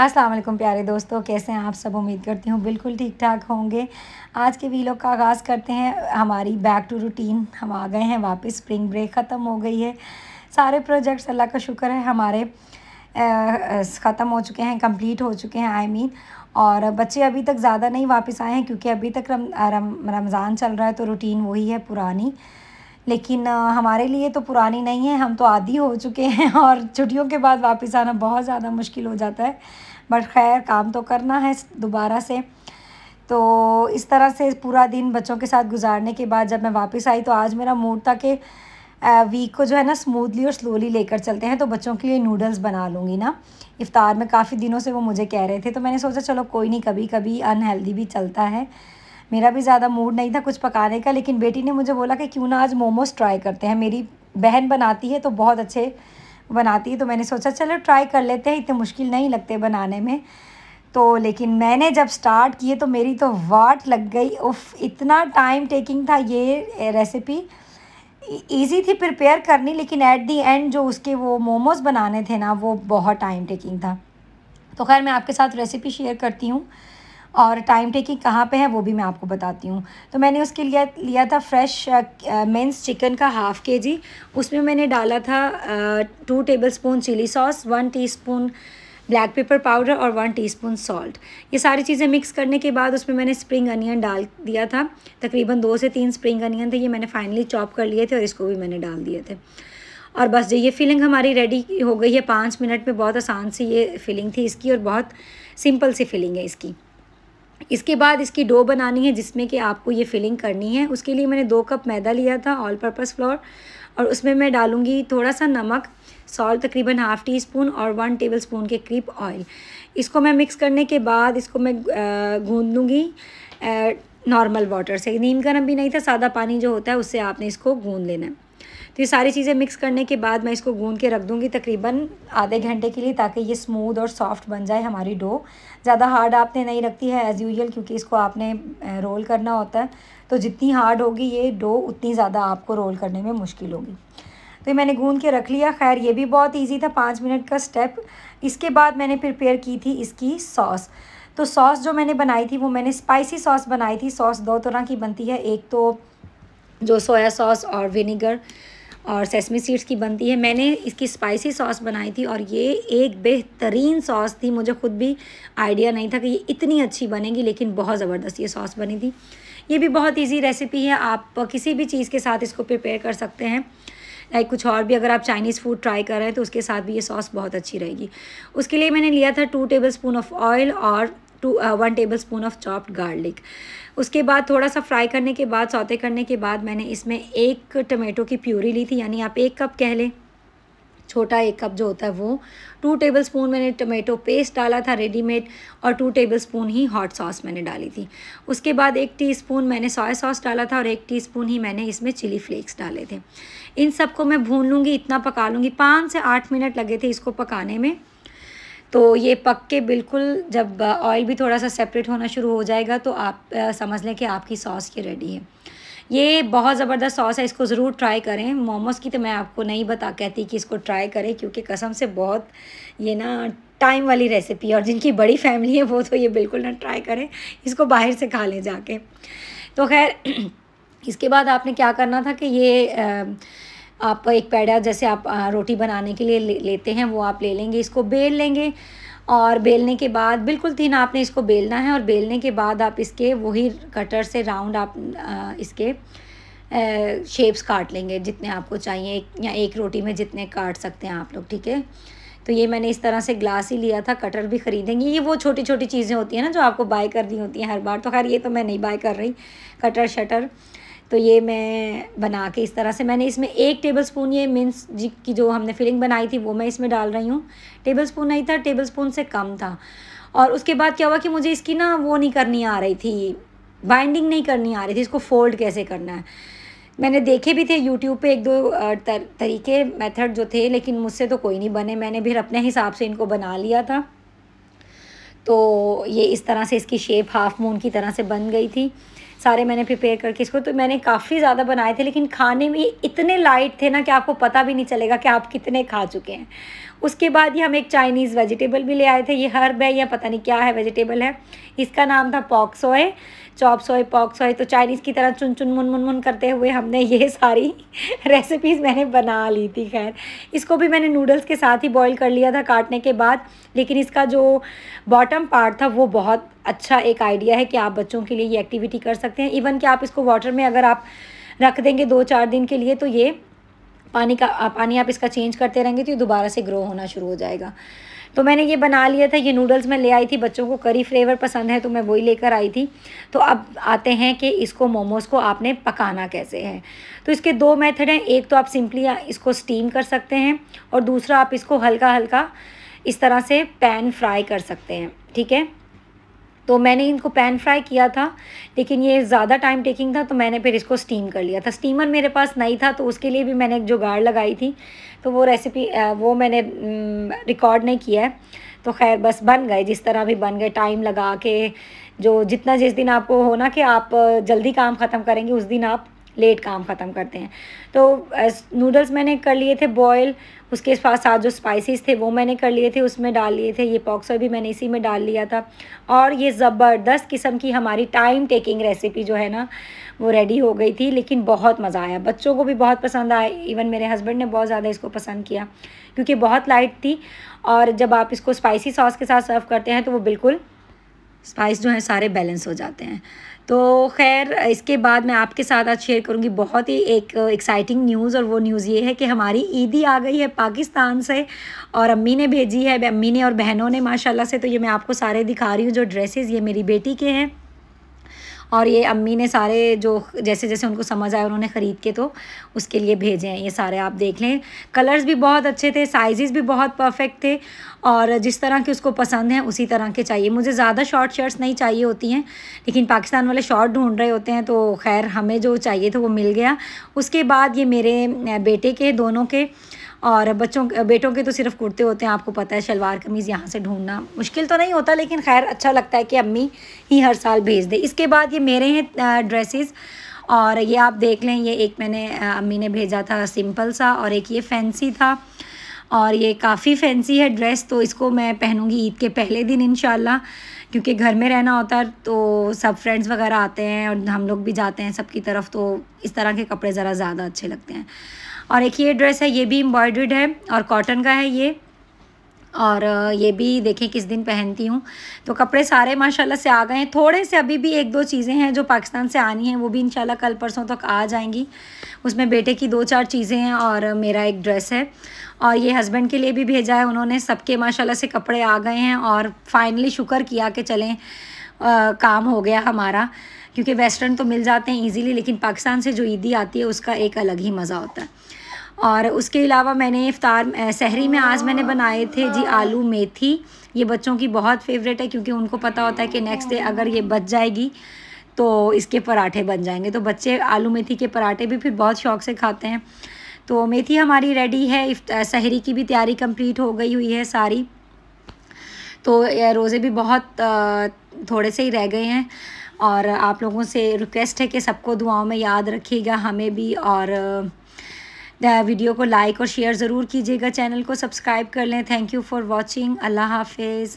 अस्सलाम वालेकुम प्यारे दोस्तों कैसे हैं आप सब उम्मीद करती हूँ बिल्कुल ठीक ठाक होंगे आज के वीलॉग का आगाज़ करते हैं हमारी बैक टू रूटीन हम आ गए हैं वापस स्प्रिंग ब्रेक ख़त्म हो गई है सारे प्रोजेक्ट्स अल्लाह का शुक्र है हमारे ख़त्म हो चुके हैं कंप्लीट हो चुके हैं आई I मीन mean, और बच्चे अभी तक ज़्यादा नहीं वापस आए हैं क्योंकि अभी तक रम, रम, रमज़ान चल रहा है तो रूटीन वही है पुरानी लेकिन हमारे लिए तो पुरानी नहीं है हम तो आदि हो चुके हैं और छुट्टियों के बाद वापस आना बहुत ज़्यादा मुश्किल हो जाता है बट खैर काम तो करना है दोबारा से तो इस तरह से पूरा दिन बच्चों के साथ गुजारने के बाद जब मैं वापस आई तो आज मेरा मूड था कि वीक को जो है ना स्मूथली और स्लोली लेकर चलते हैं तो बच्चों के लिए नूडल्स बना लूँगी ना इफ़ार में काफ़ी दिनों से वो मुझे कह रहे थे तो मैंने सोचा चलो कोई नहीं कभी कभी अनहेल्दी भी चलता है मेरा भी ज़्यादा मूड नहीं था कुछ पकाने का लेकिन बेटी ने मुझे बोला कि क्यों ना आज मोमोज़ ट्राई करते हैं मेरी बहन बनाती है तो बहुत अच्छे बनाती है तो मैंने सोचा चलो ट्राई कर लेते हैं इतने मुश्किल नहीं लगते बनाने में तो लेकिन मैंने जब स्टार्ट किए तो मेरी तो वाट लग गई उफ इतना टाइम टेकिंग था ये रेसिपी ईजी e, थी प्रिपेयर करनी लेकिन एट दी एंड जो उसके वो मोमोज़ बनाने थे ना वो बहुत टाइम टेकिंग था तो खैर मैं आपके साथ रेसिपी शेयर करती हूँ और टाइम टेकिंग कहाँ पे है वो भी मैं आपको बताती हूँ तो मैंने उसके लिए लिया था फ्रेश मेंस चिकन का हाफ़ के जी उसमें मैंने डाला था two tablespoon chilli sauce one teaspoon black pepper powder और वन टीस्पून सॉल्ट ये सारी चीज़ें मिक्स करने के बाद उसमें मैंने स्प्रिंग अनियन डाल दिया था तकरीबन दो से तीन स्प्रिंग अनियन थे ये मैंने फाइनली चॉप कर लिए थे और इसको भी मैंने डाल दिए थे और बस ये फिलिंग हमारी रेडी हो गई है पाँच मिनट में बहुत आसान सी ये फिलिंग थी इसकी और बहुत सिंपल सी फिलिंग है इसकी इसके बाद इसकी डो बनानी है जिसमें कि आपको ये फिलिंग करनी है उसके लिए मैंने दो कप मैदा लिया था ऑल पर्पज़ फ्लोर और उसमें मैं डालूँगी थोड़ा सा नमक सॉल्ट तकरीबन हाफ़ टी स्पून और वन टेबल स्पून के करीब ऑयल इसको मैं मिक्स करने के बाद इसको मैं गूँध लूँगी नॉर्मल वाटर से नीम गर्म भी नहीं था सादा पानी जो होता है उससे आपने इसको गूँध लेना है तो ये सारी चीज़ें मिक्स करने के बाद मैं इसको गूंद के रख दूँगी तकरीबन आधे घंटे के लिए ताकि ये स्मूद और सॉफ्ट बन जाए हमारी डो ज़्यादा हार्ड आपने नहीं रखती है एज़ यूजल क्योंकि इसको आपने रोल करना होता है तो जितनी हार्ड होगी ये डो उतनी ज़्यादा आपको रोल करने में मुश्किल होगी तो मैंने गूंद के रख लिया खैर ये भी बहुत इजी था पाँच मिनट का स्टेप इसके बाद मैंने प्रिपेयर की थी इसकी सॉस तो सॉस जो मैंने बनाई थी वो मैंने स्पाइसी सॉस बनाई थी सॉस दो तरह की बनती है एक तो जो सोया सॉस और विनीगर और सेसमी सीड्स की बनती है मैंने इसकी स्पाइसी सॉस बनाई थी और ये एक बेहतरीन सॉस थी मुझे खुद भी आइडिया नहीं था कि ये इतनी अच्छी बनेगी लेकिन बहुत ज़बरदस्त ये सॉस बनी थी ये भी बहुत ईजी रेसिपी है आप किसी भी चीज़ के साथ इसको प्रिपेयर कर सकते हैं लाइक कुछ और भी अगर आप चाइनीज़ फूड ट्राई कर रहे हैं तो उसके साथ भी ये सॉस बहुत अच्छी रहेगी उसके लिए मैंने लिया था two tablespoon of oil और two one tablespoon of chopped garlic उसके बाद थोड़ा सा फ्राई करने के बाद सौते करने के बाद मैंने इसमें एक टमेटो की प्यूरी ली थी यानी आप एक कप कह लें छोटा एक कप जो होता है वो टू टेबल स्पून मैंने टमेटो पेस्ट डाला था रेडीमेड और टू टेबल स्पून ही हॉट सॉस मैंने डाली थी उसके बाद एक टीस्पून मैंने सोया सॉस डाला था और एक टीस्पून ही मैंने इसमें चिली फ्लेक्स डाले थे इन सबको मैं भून लूँगी इतना पका लूँगी पाँच से आठ मिनट लगे थे इसको पकाने में तो ये पक के बिल्कुल जब ऑयल भी थोड़ा सा सेपरेट होना शुरू हो जाएगा तो आप समझ लें कि आपकी सॉस की रेडी है ये बहुत ज़बरदस्त सॉस है इसको ज़रूर ट्राई करें मोमोज़ की तो मैं आपको नहीं बता कहती कि इसको ट्राई करें क्योंकि कसम से बहुत ये ना टाइम वाली रेसिपी है और जिनकी बड़ी फैमिली है वो तो ये बिल्कुल ना ट्राई करें इसको बाहर से खा लें जाके तो खैर इसके बाद आपने क्या करना था कि ये आ, आप एक पैडा जैसे आप रोटी बनाने के लिए ले, लेते हैं वो आप ले लेंगे इसको बेल लेंगे और बेलने के बाद बिल्कुल तीन आपने इसको बेलना है और बेलने के बाद आप इसके वही कटर से राउंड आप इसके शेप्स काट लेंगे जितने आपको चाहिए एक या एक रोटी में जितने काट सकते हैं आप लोग ठीक है तो ये मैंने इस तरह से ग्लास ही लिया था कटर भी ख़रीदेंगे ये वो छोटी छोटी चीज़ें होती हैं ना जो आपको बाय करनी होती हैं हर बार तो खैर ये तो मैं नहीं बाय कर रही कटर शटर तो ये मैं बना के इस तरह से मैंने इसमें एक टेबल स्पून ये मिन्स जी की जो हमने फिलिंग बनाई थी वो मैं इसमें डाल रही हूँ टेबल स्पून नहीं था टेबल स्पून से कम था और उसके बाद क्या हुआ कि मुझे इसकी ना वो नहीं करनी आ रही थी बाइंडिंग नहीं करनी आ रही थी इसको फोल्ड कैसे करना है मैंने देखे भी थे यूट्यूब पे एक दो तर, तरीके मेथड जो थे लेकिन मुझसे तो कोई नहीं बने मैंने फिर अपने हिसाब से इनको बना लिया था तो ये इस तरह से इसकी शेप हाफ मून की तरह से बन गई थी सारे मैंने प्रिपेयर करके इसको तो मैंने काफ़ी ज़्यादा बनाए थे लेकिन खाने में इतने लाइट थे ना कि आपको पता भी नहीं चलेगा कि आप कितने खा चुके हैं उसके बाद ही हम एक चाइनीज़ वेजिटेबल भी ले आए थे ये हर्ब है या पता नहीं क्या है वेजिटेबल है इसका नाम था पॉक्सोए चॉप सोए पॉक्सोए तो चाइनीज़ की तरह चुन चुन मुन मुन मुन करते हुए हमने ये सारी रेसिपीज़ मैंने बना ली थी खैर इसको भी मैंने नूडल्स के साथ ही बॉईल कर लिया था काटने के बाद लेकिन इसका जो बॉटम पार्ट था वो बहुत अच्छा एक आइडिया है कि आप बच्चों के लिए ये एक्टिविटी कर सकते सकते हैं इवन कि आप इसको वाटर में अगर आप रख देंगे दो चार दिन के लिए तो ये पानी का पानी आप इसका चेंज करते रहेंगे तो ये दोबारा से ग्रो होना शुरू हो जाएगा तो मैंने ये बना लिया था ये नूडल्स मैं ले आई थी बच्चों को करी फ्लेवर पसंद है तो मैं वही लेकर आई थी तो अब आते हैं कि इसको मोमोज़ को आपने पकाना कैसे है तो इसके दो मेथड हैं एक तो आप सिंपली इसको स्टीम कर सकते हैं और दूसरा आप इसको हल्का हल्का इस तरह से पैन फ्राई कर सकते हैं ठीक है तो मैंने इनको पैन फ्राई किया था लेकिन ये ज़्यादा टाइम टेकिंग था तो मैंने फिर इसको स्टीम कर लिया था स्टीमर मेरे पास नहीं था तो उसके लिए भी मैंने एक जुगाड़ लगाई थी तो वो रेसिपी वो मैंने रिकॉर्ड नहीं किया है तो खैर बस बन गए जिस तरह भी बन गए टाइम लगा के जो जितना जिस दिन आपको हो ना कि आप जल्दी काम ख़त्म करेंगे उस दिन आप लेट काम ख़त्म करते हैं तो नूडल्स मैंने कर लिए थे बॉयल उसके साथ जो स्पाइसेस थे वो मैंने कर लिए थे उसमें डाल लिए थे ये पॉक्सर भी मैंने इसी में डाल लिया था और ये ज़बरदस्त किस्म की हमारी टाइम टेकिंग रेसिपी जो है ना वो रेडी हो गई थी लेकिन बहुत मज़ा आया बच्चों को भी बहुत पसंद आया इवन मेरे हस्बैंड ने बहुत ज़्यादा इसको पसंद किया क्योंकि बहुत लाइट थी और जब आप इसको स्पाइसी सॉस के साथ सर्व करते हैं तो वो बिल्कुल स्पाइस जो हैं सारे बैलेंस हो जाते हैं तो खैर इसके बाद मैं आपके साथ आज शेयर करूंगी बहुत ही एक एक्साइटिंग न्यूज़ और वो न्यूज़ ये है कि हमारी ईदी आ गई है पाकिस्तान से और अम्मी ने भेजी है अम्मी ने और बहनों ने माशाल्लाह से तो ये मैं आपको सारे दिखा रही हूँ जो ड्रेसेस ये मेरी बेटी के हैं और ये अम्मी ने सारे जो जैसे जैसे उनको समझ आए उन्होंने ख़रीद के तो उसके लिए भेजे हैं ये सारे आप देख लें कलर्स भी बहुत अच्छे थे साइज़ भी बहुत परफेक्ट थे और जिस तरह के उसको पसंद हैं उसी तरह के चाहिए मुझे ज़्यादा शॉर्ट शर्ट्स नहीं चाहिए होती हैं लेकिन पाकिस्तान वाले शॉर्ट ढूंढ रहे होते हैं तो खैर हमें जो चाहिए था वो मिल गया उसके बाद ये मेरे बेटे के दोनों के और बच्चों बेटों के तो सिर्फ कुर्ते होते हैं आपको पता है शलवार कमीज़ यहाँ से ढूंढना मुश्किल तो नहीं होता लेकिन खैर अच्छा लगता है कि अम्मी ही हर साल भेज दे इसके बाद ये मेरे हैं ड्रेसेस और ये आप देख लें ये एक मैंने अम्मी ने भेजा था सिंपल सा और एक ये फैंसी था और ये काफ़ी फैंसी है ड्रेस तो इसको मैं पहनूँगी ईद के पहले दिन इन क्योंकि घर में रहना होता है तो सब फ्रेंड्स वगैरह आते हैं और हम लोग भी जाते हैं सबकी तरफ तो इस तरह के कपड़े ज़रा ज़्यादा अच्छे लगते हैं और एक ये ड्रेस है ये भी एम्ब्रॉयड्रीड है और कॉटन का है ये और ये भी देखें किस दिन पहनती हूँ तो कपड़े सारे माशाल्लाह से आ गए हैं थोड़े से अभी भी एक दो चीज़ें हैं जो पाकिस्तान से आनी हैं वो भी इंशाल्लाह कल परसों तक आ जाएंगी उसमें बेटे की दो चार चीज़ें हैं और मेरा एक ड्रेस है और ये हस्बैंड के लिए भी भेजा है उन्होंने सबके माशाल्लाह से कपड़े आ गए हैं और फाइनली शुक्र किया कि चलें आ, काम हो गया हमारा क्योंकि वेस्टर्न तो मिल जाते हैं इजीली लेकिन पाकिस्तान से जो ईदी आती है उसका एक अलग ही मज़ा होता है और उसके अलावा मैंने इफ़ार सहरी में आज मैंने बनाए थे जी आलू मेथी ये बच्चों की बहुत फेवरेट है क्योंकि उनको पता होता है कि नेक्स्ट डे अगर ये बच जाएगी तो इसके पराठे बन जाएंगे तो बच्चे आलू मेथी के पराठे भी फिर बहुत शौक से खाते हैं तो मेथी हमारी रेडी है सहरी की भी तैयारी कंप्लीट हो गई हुई है सारी तो रोज़े भी बहुत थोड़े से ही रह गए हैं और आप लोगों से रिक्वेस्ट है कि सबको दुआओं में याद रखिएगा हमें भी और वीडियो को लाइक और शेयर ज़रूर कीजिएगा चैनल को सब्सक्राइब कर लें थैंक यू फॉर वॉचिंग अल्लाह हाफिज़